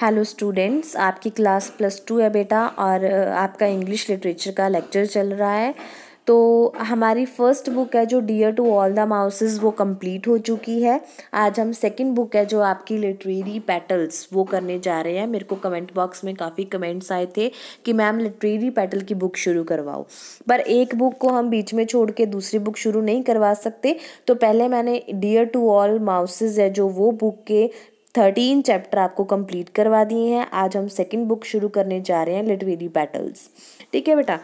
Hello students आपकी class plus two है बेटा और आपका इंग्लिश लिटरेचर का लेक्चर चल रहा है तो हमारी फर्स्ट बुक है जो dear to all the mouses वो कंप्लीट हो चुकी है आज हम सेकंड बुक है जो आपकी लिटरेरी पेटल्स वो करने जा रहे हैं मेरे को कमेंट बॉक्स में काफ़ी कमेंट्स आए थे कि मैम लिटरेरी पेटल की बुक शुरू करवाओ पर एक बुक को हम बीच में छोड़ के दूसरी बुक शुरू नहीं करवा सकते तो पहले मैंने डियर टू ऑल माउसेज है जो वो बुक के थर्टीन चैप्टर आपको कंप्लीट करवा दिए हैं आज हम सेकंड बुक शुरू करने जा रहे हैं लिटरेरी बैटल्स ठीक है बेटा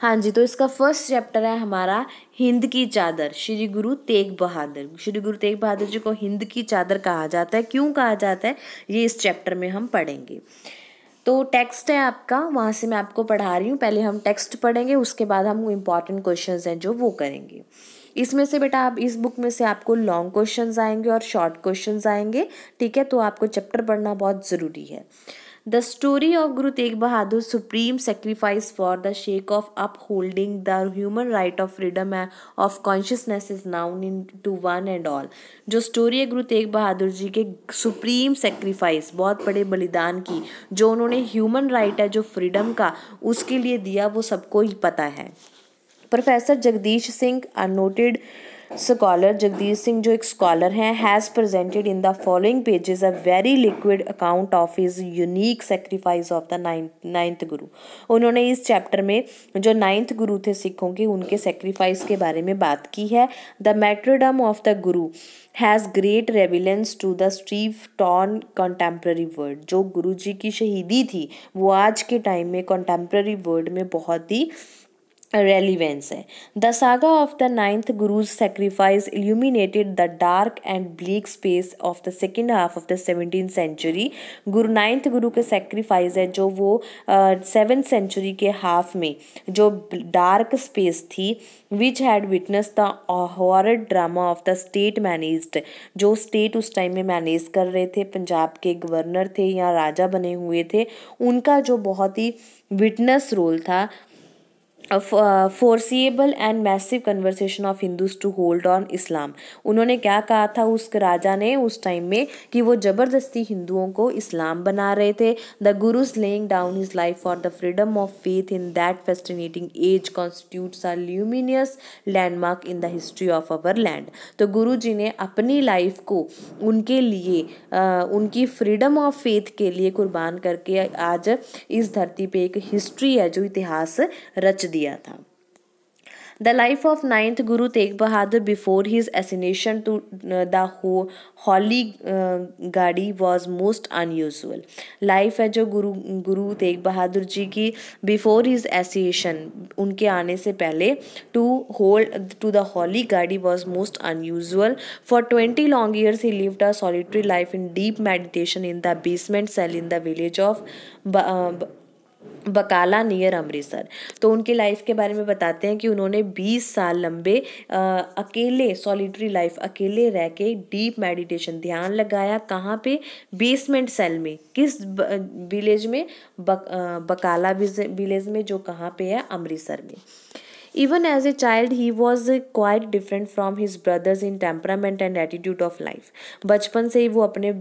हाँ जी तो इसका फर्स्ट चैप्टर है हमारा हिंद की चादर श्री गुरु तेग बहादुर श्री गुरु तेग बहादुर जी को हिंद की चादर कहा जाता है क्यों कहा जाता है ये इस चैप्टर में हम पढ़ेंगे तो टेक्स्ट है आपका वहाँ से मैं आपको पढ़ा रही हूँ पहले हम टेक्स्ट पढ़ेंगे उसके बाद हम इम्पॉर्टेंट क्वेश्चंस हैं जो वो करेंगे इसमें से बेटा आप इस बुक में से आपको लॉन्ग क्वेश्चन आएंगे और शॉर्ट क्वेश्चन आएंगे ठीक है तो आपको चैप्टर पढ़ना बहुत ज़रूरी है the story of Guru Tegh Bahadur supreme sacrifice for the sake of upholding the human right of freedom of consciousness is known in to one and all जो स्टोरी है गुरु तेग बहादुर जी के सुप्रीम सेक्रीफाइस बहुत बड़े बलिदान की जो उन्होंने ह्यूमन राइट है जो फ्रीडम का उसके लिए दिया वो सबको ही पता है professor Jagdish Singh are noted scholar Jagdish Singh जो एक स्कॉलर हैं has presented in the following pages a very liquid account of his unique sacrifice of the ninth ninth Guru उन्होंने इस चैप्टर में जो नाइन्थ गुरु थे सिखों के उनके सेक्रीफाइस के बारे में बात की है the martyrdom of the Guru has great relevance to the strife torn contemporary world जो गुरु जी की शहीदी थी वो आज के टाइम में कॉन्टेम्प्रेरी वर्ड में बहुत ही relevance hai. The saga of the ninth guru's sacrifice illuminated the dark and bleak space of the second half of the 17th century. Guru ninth Guru के sacrifice है जो वो सेवन uh, सेंचुरी के half में जो डार्क स्पेस थी which had witness the horror drama of the state managed जो state उस टाइम में मैनेज कर रहे थे पंजाब के गवर्नर थे या राजा बने हुए थे उनका जो बहुत ही विटनेस रोल था forcible and massive conversation of Hindus to hold on Islam उन्होंने क्या कहा था उस राजा ने उस टाइम में कि वो ज़बरदस्ती हिंदुओं को इस्लाम बना रहे थे the Guru's laying down his life for the freedom of faith in that fascinating age constitutes are luminous landmark in the history of our land तो गुरु जी ने अपनी लाइफ को उनके लिए आ, uh, उनकी फ्रीडम ऑफ फेथ के लिए कुर्बान करके आज इस धरती पर एक हिस्ट्री है जो इतिहास रच दी दिया था the life of ninth Guru Tegh Bahadur before his ascension to the हो holy gaddi was most अनयूजअल life है जो गुरु गुरु तेग बहादुर जी की बिफोर हिज एसिएशन उनके आने से पहले to hold to the holy gaddi was most unusual for twenty long years he lived a solitary life in deep meditation in the basement cell in the village of Bakala near Amritsar तो उनकी life के बारे में बताते हैं कि उन्होंने 20 साल लंबे आ, अकेले सॉलिटरी लाइफ अकेले रह के डीप मेडिटेशन ध्यान लगाया कहाँ पे बेसमेंट सेल में किस विलेज में बक, आ, बकाला विलेज में जो कहाँ पे है अमृतसर में Even as a child, he was quite different from his brothers in temperament and attitude of life. बचपन से ही वो अपने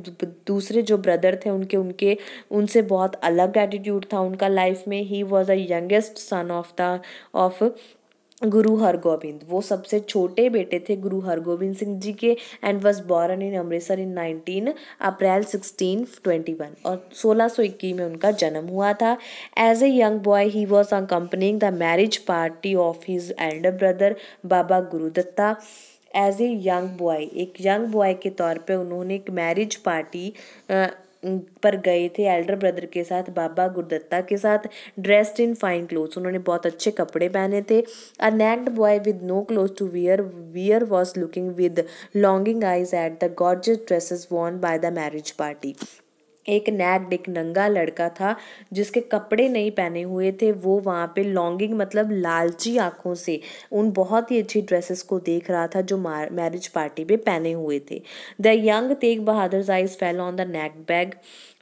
दूसरे जो ब्रदर थे उनके उनके उनसे बहुत अलग एटीट्यूड था उनका लाइफ में he was a youngest son of the of Guru Hargobind वो सबसे छोटे बेटे थे गुरु हरगोबिंद सिंह जी के and was born in Amritsar in 19 April 1621 और इक्कीस में उनका जन्म हुआ था as a young boy he was company the marriage party of his elder brother Baba Gurditta as a young boy एक यंग बॉय के तौर पे उन्होंने एक मैरिज पार्टी पर गए थे एल्डर ब्रदर के साथ बाबा गुरदत्ता के साथ ड्रेस्ड इन फाइन क्लोथ्स उन्होंने बहुत अच्छे कपड़े पहने थे a naked boy with no cloth to wear wear was looking with longing eyes at the gorgeous dresses worn by the marriage party एक नैग एक नंगा लड़का था जिसके कपड़े नहीं पहने हुए थे वो वहाँ पे लॉन्गिंग मतलब लालची आँखों से उन बहुत ही अच्छी ड्रेसेस को देख रहा था जो मैरिज पार्टी पे पहने हुए थे the young Tegh Bahadur eyes fell on the नैक बैग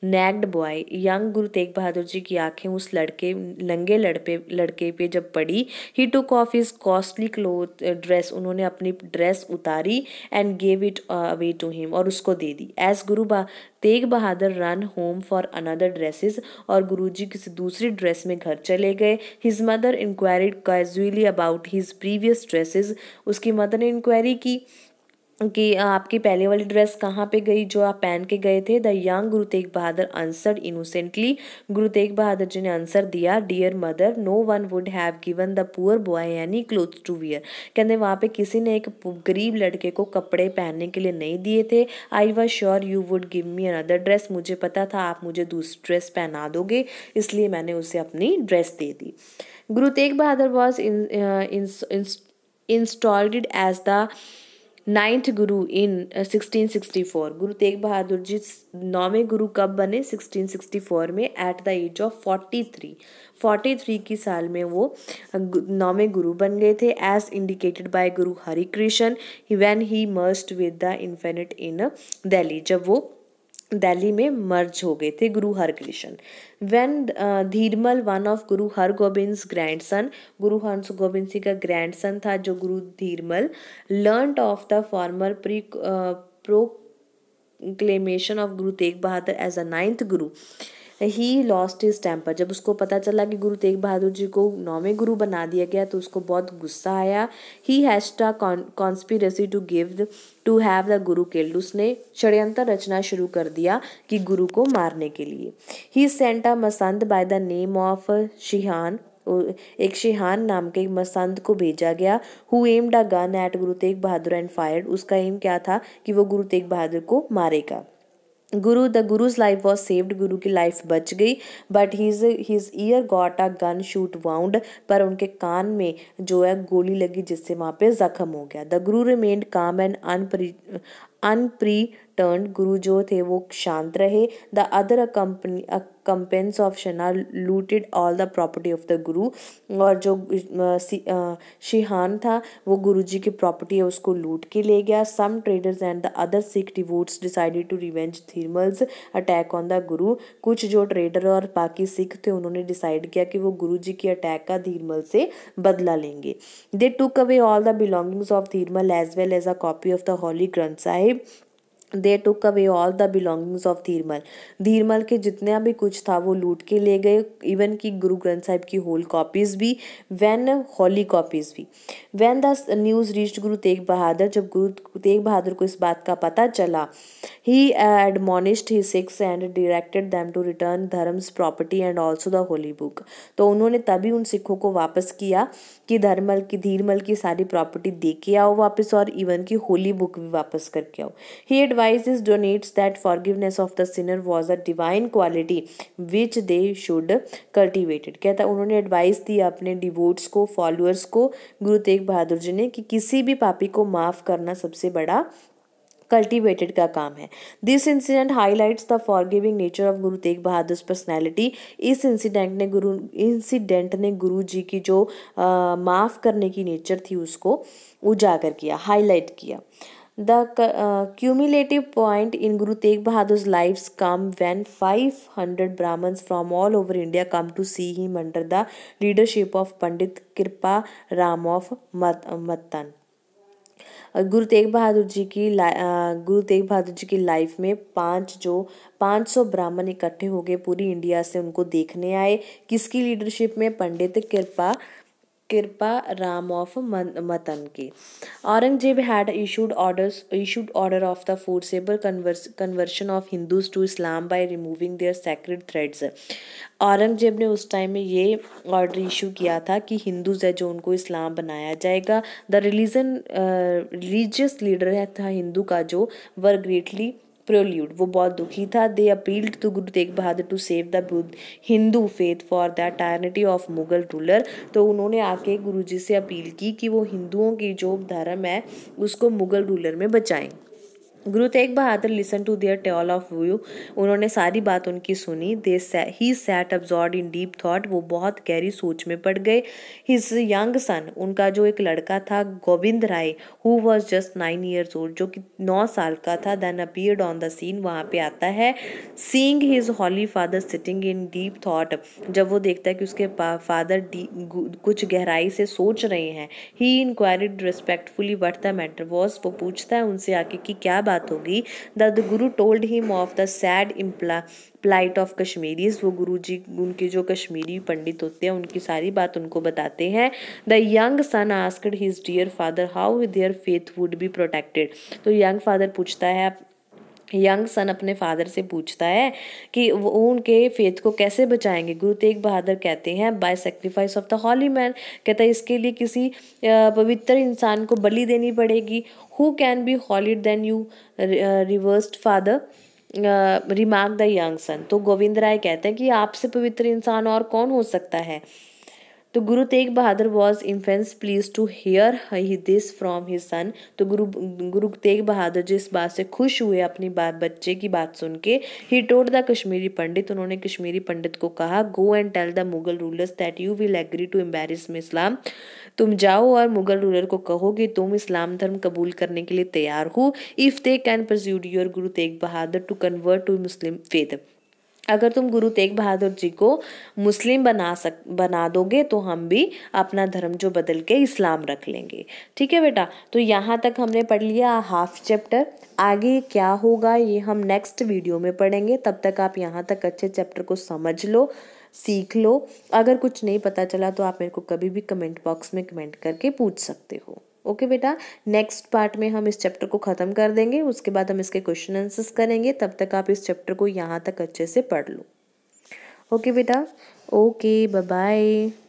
naked boy young Guru Tegh बहादुर जी की आंखें उस लड़के लंगे लड़पे लड़के पे जब पड़ी he took off his costly cloth dress उन्होंने अपनी ड्रेस उतारी and gave it away to him और उसको दे दी एज गुरु बा Tegh Bahadur ran home for another dresses और गुरुजी किसी दूसरी ड्रेस में घर चले गए his mother inquiry casually about his previous dresses उसकी मदर ने इंक्वायरी की कि आपकी पहले वाली ड्रेस कहाँ पे गई जो आप पहन के गए थे the young Guru Tegh Bahadur answer innocently गुरु तेग बहादुर जी ने आंसर दिया dear mother no one would have given the poor boy यानी क्लोथ टू वियर कहते वहाँ पे किसी ने एक गरीब लड़के को कपड़े पहनने के लिए नहीं दिए थे I was sure you would give me another dress मुझे पता था आप मुझे दूसरी ड्रेस पहना दोगे इसलिए मैंने उसे अपनी ड्रेस दे दी Guru Tegh Bahadur was installed as the ninth Guru in 1664 गुरु तेग बहादुर जी नौवें गुरु कब बने 1664 में एट द एज ऑफ 43 43 की साल में वो नौवें गुरु बन गए थे as indicated by Guru Harikrishna when he must with the infinite in Delhi जब वो दिल्ली में मर्ज हो गए थे Guru Harkrishan when uh, Dhirmal one of Guru her Gobind grand son गुरु हंस गोबिंद सिंह का ग्रैंड सन था जो Guru Dhirmal learn of the former pre proclamation of Guru Tegh Bahadur as a ninth Guru he lost is temper जब उसको पता चला कि गुरु तेग बहादुर जी को नौवें गुरु बना दिया गया तो उसको बहुत गुस्सा आया he hatched a conspiracy to give to have the Guru killed उसने षड्यंत्र रचना शुरू कर दिया कि गुरु को मारने के लिए he sent a masand by the name of Shihan एक शिहान नाम के मसंद को भेजा गया who aimed a gun at Guru Tegh Bahadur and fired उसका एम क्या था कि वो गुरु तेग बहादुर को मारेगा Guru the Guru's life was saved Guru की लाइफ बच गई but his his ear got a gun shoot wound पर उनके कान में जो है गोली लगी जिससे वहाँ पे जख्म हो गया द गुरु रिमेंड काम एंड अनप्री अनप्री टर्न गुरु जो थे वो शांत रहे the other company companions of Shihan looted all the property of the Guru और जो शिहान था वो गुरु जी की प्रॉपर्टी है उसको लूट के ले गया some traders and the other Sikh devotees decided to revenge Dhirmal's attack on the Guru कुछ जो ट्रेडर और बाकी सिख थे उन्होंने डिसाइड किया कि वो गुरु जी के अटैक का धीरमल से बदला लेंगे they took away all the belongings of Dhirmal as well as a copy of the holy Granth Sahib they took away all the belongings of Dhirmal Dhirmal के जितने भी कुछ था वो लूट के ले गए इवन कि गुरु ग्रंथ साहिब की होल कॉपीज़ भी वैन होली कॉपीज़ भी when the news reached Guru Tegh बहादुर जब गुरु तेग बहादुर को इस बात का पता चला he admonished he Sikhs and directed them to return Dhirmal's property and also the holy book तो उन्होंने तभी उन सिखों को वापस किया कि धर्मल की धीरमल की सारी प्रॉपर्टी दे के आओ वापस और इवन की होली बुक भी वापस करके आओ ही एडवा Aloysius donates that forgiveness of the sinner was a divine quality which they should cultivate it. कहता उन्होंने एडवाइस दिया अपने डिवोट्स को फॉलोअर्स को गुरु तेग बहादुर जी ने कि किसी भी पापी को माफ़ करना सबसे बड़ा कल्टिवेटेड का काम है this incident highlights the forgiving nature of Guru Tegh Bahadur personality इस इंसिडेंट ने गुरु इंसिडेंट ने गुरु जी की जो माफ़ करने की नेचर थी उसको उजागर किया हाईलाइट किया the cumulative point in Guru Tegh Bahadur life come when five hundred Brahmins from all over India come to see he under the leadership of Pandit Kripa Ram of मतन गुरु तेग बहादुर जी की गुरु तेग बहादुर जी की लाइफ में पांच जो पाँच सौ ब्राह्मण इकट्ठे हो गए पूरी इंडिया से उनको देखने आए किसकी लीडरशिप में पंडित कृपा कृपा राम ऑफ मतन के Aurangzeb had issued orders issued order of the forcible converse, conversion of Hindus to Islam by removing their sacred threads Aurangzeb ने उस टाइम में ये ऑर्डर इशू किया था कि हिंदूज है जो उनको इस्लाम बनाया जाएगा द रिलीजन रिलीजियस लीडर था हिंदू का जो वर ग्रेटली प्रोल्यूड वो बहुत दुखी था दे appealed to Guru Tegh Bahadur to save the बुद्ध हिंदू फेथ फॉर द टायनिटी ऑफ मुगल रूलर तो उन्होंने आके गुरु जी से अपील की कि वो हिंदुओं की जो धर्म है उसको मुगल रूलर में बचाएं Guru Tegh Bahadur listen to their tale of woe उन्होंने सारी बात उनकी सुनी they he sat absorbed in deep thought वो बहुत गहरी सोच में पड़ गए हिज यंग सन उनका जो एक लड़का था Gobind Rai who was just nine years old जो कि नौ साल का था then appeared on the scene वहाँ पे आता है seeing his holy father sitting in deep thought जब वो देखता है कि उसके फादर कुछ गहराई से सोच रहे हैं he inquired respectfully what the matter was वो पूछता है उनसे आके कि क्या बात बात होगी the Guru told him of the sad इम्प्ला प्लाइट ऑफ कश्मीरीज वो गुरु जी उनके जो कश्मीरी पंडित होते हैं उनकी सारी बात उनको बताते हैं the young son asked his dear father how their faith would be protected तो यंग फादर पूछता है यंग सन अपने फादर से पूछता है कि वो उनके फेथ को कैसे बचाएंगे गुरु तेग बहादुर कहते हैं by sacrifice of the holy man कहता है इसके लिए किसी पवित्र इंसान को बलि देनी पड़ेगी who can be holier than you reversed father remark the young son तो गोविंद राय कहते हैं कि आपसे पवित्र इंसान और कौन हो सकता है तो गुरु तेग बहादुर वॉज इन्फेंस pleased to hear he this from his son तो गुरु गुरु तेग बहादुर जी इस बात से खुश हुए अपनी बात बच्चे की बात सुन के ही टोट द कश्मीरी पंडित उन्होंने कश्मीरी पंडित को कहा go and tell the Mughal rulers that you will agree to embrace में इस्लाम तुम जाओ और मुगल रूलर को कहो कि तुम इस्लाम धर्म कबूल करने के लिए तैयार हो if they can persuade your Guru Tegh Bahadur to convert to Muslim faith अगर तुम गुरु तेग बहादुर जी को मुस्लिम बना सक बना दोगे तो हम भी अपना धर्म जो बदल के इस्लाम रख लेंगे ठीक है बेटा तो यहाँ तक हमने पढ़ लिया हाफ चैप्टर आगे क्या होगा ये हम नेक्स्ट वीडियो में पढ़ेंगे तब तक आप यहाँ तक अच्छे चैप्टर को समझ लो सीख लो अगर कुछ नहीं पता चला तो आप मेरे को कभी भी कमेंट बॉक्स में कमेंट करके पूछ सकते हो ओके बेटा नेक्स्ट पार्ट में हम इस चैप्टर को ख़त्म कर देंगे उसके बाद हम इसके क्वेश्चन आंसर्स करेंगे तब तक आप इस चैप्टर को यहाँ तक अच्छे से पढ़ लो ओके बेटा ओके बाय